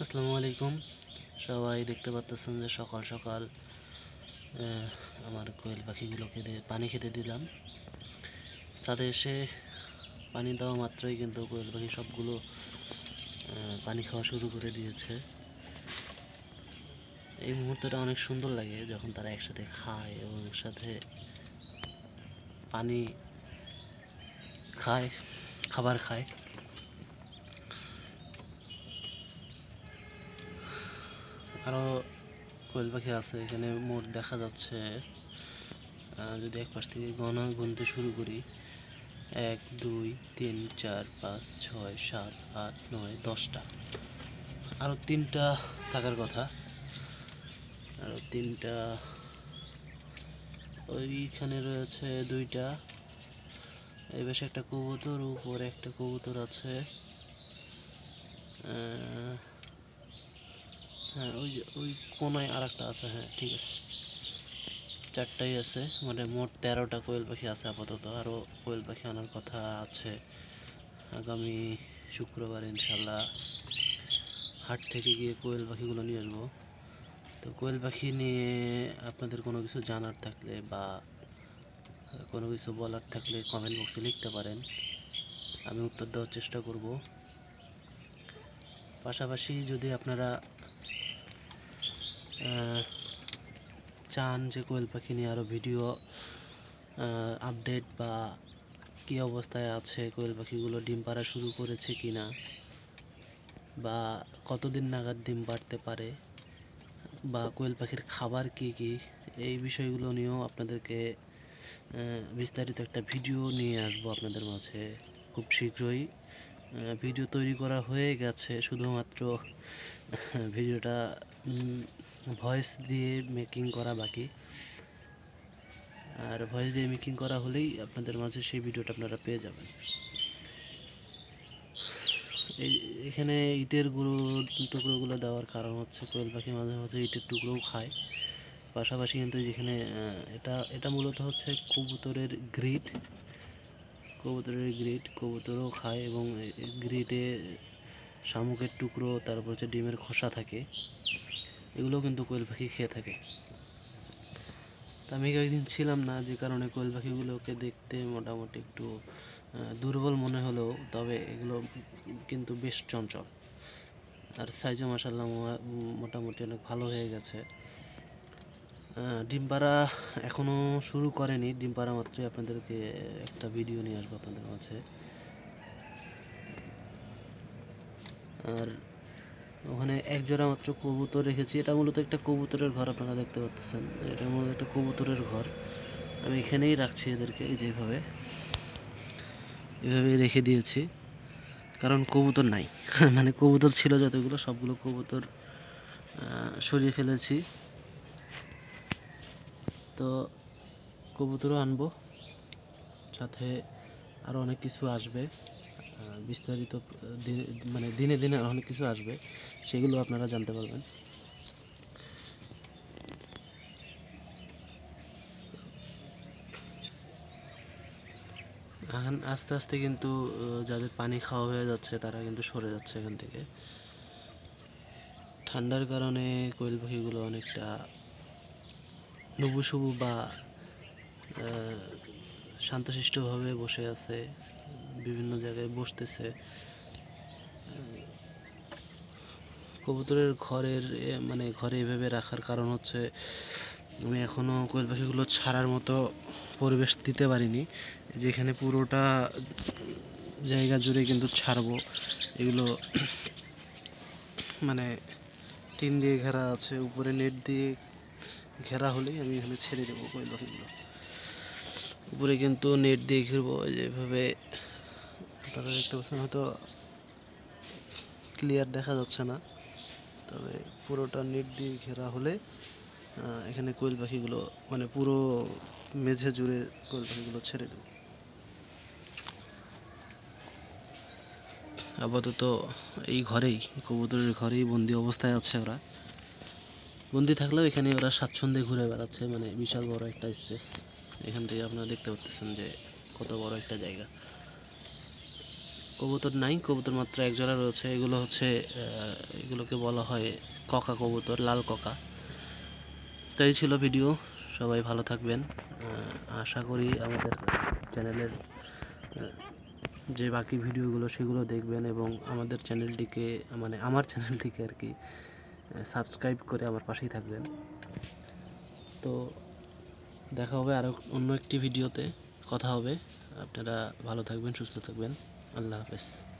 আসসালামু আলাইকুম সবাই দেখতে পাচ্ছেন যে সকাল সকাল আমার কোয়েল পাখিগুলোকে পানি খেতে দিলাম সাথে এসে পানি দেওয়া মাত্রই কিন্তু কোয়েল পাখি সবগুলো পানি খাওয়া শুরু করে দিয়েছে এই মুহূর্তটা অনেক সুন্দর লাগে যখন তারা একসাথে খায় এবং একসাথে পানি খায় খাবার খায় আরও কোয়েল পাখি আছে এখানে মোট দেখা যাচ্ছে যদি এক পাশ থেকে গণা গুনতে শুরু করি এক দুই তিন চার পাঁচ ছয় সাত আট নয় দশটা আরও তিনটা থাকার কথা আরও তিনটা ওইখানে রয়েছে দুইটা এই বেশ একটা কবুতর উপরে একটা কবুতর আছে আহ হ্যাঁ ওই ওই কোনায় আর একটা আছে হ্যাঁ ঠিক আছে চারটাই আছে মানে মোট তেরোটা কোয়েল পাখি আছে আপাতত আরও কোয়েল পাখি আনার কথা আছে আগামী শুক্রবার ইনশাল্লাহ হাট থেকে গিয়ে কোয়েল পাখিগুলো নিয়ে আসবো তো কোয়েল পাখি নিয়ে আপনাদের কোনো কিছু জানার থাকলে বা কোনো কিছু বলার থাকলে কমেন্ট বক্সে লিখতে পারেন আমি উত্তর দেওয়ার চেষ্টা করব পাশাপাশি যদি আপনারা চান যে কোয়েল পাখি নিয়ে আরও ভিডিও আপডেট বা কি অবস্থায় আছে কোয়েল পাখিগুলো ডিম পাড়া শুরু করেছে কি না বা কতদিন নাগাদ ডিম পাড়তে পারে বা কোয়েল পাখির খাবার কি কি এই বিষয়গুলো নিয়েও আপনাদেরকে বিস্তারিত একটা ভিডিও নিয়ে আসবো আপনাদের মাঝে খুব শীঘ্রই ভিডিও তৈরি করা হয়ে গেছে শুধুমাত্র ভিডিওটা ভয়েস দিয়ে মেকিং করা বাকি আর ভয়েস দিয়ে মেকিং করা হলেই আপনাদের মাঝে সেই ভিডিওটা আপনারা পেয়ে যাবেন এই এখানে ইটের গুঁড়ো টুকরোগুলো দেওয়ার কারণ হচ্ছে কোয়েল পাখি মাঝে মাঝে ইটের টুকরোও খায় পাশাপাশি কিন্তু যেখানে এটা এটা মূলত হচ্ছে কবুতরের গ্রিড কবুতরের গ্রিড কবুতরও খায় এবং গ্রিডে শামুকের টুকরো তারপর হচ্ছে ডিমের খোসা থাকে এগুলোও কিন্তু কোয়েল পাখি খেয়ে থাকে তা আমি কয়েকদিন ছিলাম না যে কারণে কোয়েল পাখিগুলোকে দেখতে মোটামুটি একটু দুর্বল মনে হলেও তবে এগুলো কিন্তু বেশ চঞ্চল আর সাইজও মাসাল্লাহ মোটামুটি অনেক ভালো হয়ে গেছে ডিম পাড়া এখনও শুরু করেনি ডিম পাড়া মাত্রই আপনাদেরকে একটা ভিডিও নিয়ে আসবো আপনাদের মাঝে আর ওখানে এক জোড়া মাত্র কবুতর রেখেছি এটা মূলত একটা কবুতরের ঘর আপনারা দেখতে পাচ্ছেন এটা মূলত একটা কবুতরের ঘর আমি এখানেই রাখছি এদেরকে এই যেভাবে এভাবে রেখে দিয়েছি কারণ কবুতর নাই মানে কবুতর ছিল যতগুলো সবগুলো কবুতর সরিয়ে ফেলেছি তো কবুতরও আনবো সাথে আরও অনেক কিছু আসবে বিস্তারিত মানে দিনে দিনে অনেক কিছু আসবে সেগুলো আপনারা জানতে পারবেন এখন আস্তে আস্তে কিন্তু যাদের পানি খাওয়া হয়ে যাচ্ছে তারা কিন্তু সরে যাচ্ছে এখান থেকে ঠান্ডার কারণে কোয়েল পাখিগুলো অনেকটা নবুসবু বা শান্তশিষ্টভাবে বসে আছে বিভিন্ন জায়গায় বসতেছে কবুতরের ঘরের মানে ঘরে এভাবে রাখার কারণ হচ্ছে আমি এখনও কোয়েল পাখিগুলো ছাড়ার মতো পরিবেশ দিতে পারিনি যেখানে পুরোটা জায়গা জুড়ে কিন্তু ছাড়বো এগুলো মানে টিন দিয়ে ঘেরা আছে উপরে নেট দিয়ে ঘেরা হলেই আমি এখানে ছেড়ে দেবো কোয়েল পাখিগুলো উপরে কিন্তু নেট দিয়ে ঘিরবো যেভাবে আপনারা দেখতে পাচ্ছেন হয়তো ক্লিয়ার দেখা যাচ্ছে না তবে পুরোটা নেট দিয়ে ঘেরা হলে এখানে কোয়েল পাখিগুলো মানে পুরো মেঝে জুড়ে কোয়েল পাখিগুলো ছেড়ে দেব আপাতত এই ঘরেই কবুতরের ঘরেই বন্দি অবস্থায় আছে ওরা বন্দি থাকলেও এখানে ওরা স্বাচ্ছন্দ্যে ঘুরে বেড়াচ্ছে মানে বিশাল বড় একটা স্পেস এখান থেকে আপনারা দেখতে পাচ্ছেন যে কত বড় একটা জায়গা কবুতর নাই কবুতর মাত্র এক জোড়া রয়েছে এগুলো হচ্ছে এগুলোকে বলা হয় ককা কবুতর লাল ককা তাই ছিল ভিডিও সবাই ভালো থাকবেন আশা করি আমাদের চ্যানেলের যে বাকি ভিডিওগুলো সেগুলো দেখবেন এবং আমাদের চ্যানেলটিকে মানে আমার চ্যানেলটিকে আর কি সাবস্ক্রাইব করে আমার পাশেই থাকবেন তো দেখা হবে আরও অন্য একটি ভিডিওতে কথা হবে আপনারা ভালো থাকবেন সুস্থ থাকবেন আল্লাহ হাফেজ